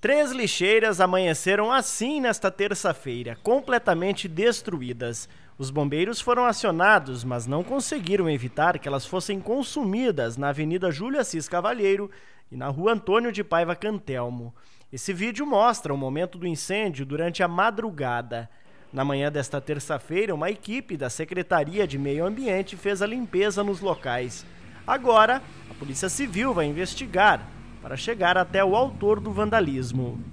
Três lixeiras amanheceram assim nesta terça-feira, completamente destruídas. Os bombeiros foram acionados, mas não conseguiram evitar que elas fossem consumidas na Avenida Júlio Assis Cavalheiro e na Rua Antônio de Paiva Cantelmo. Esse vídeo mostra o momento do incêndio durante a madrugada. Na manhã desta terça-feira, uma equipe da Secretaria de Meio Ambiente fez a limpeza nos locais. Agora, a Polícia Civil vai investigar para chegar até o autor do vandalismo.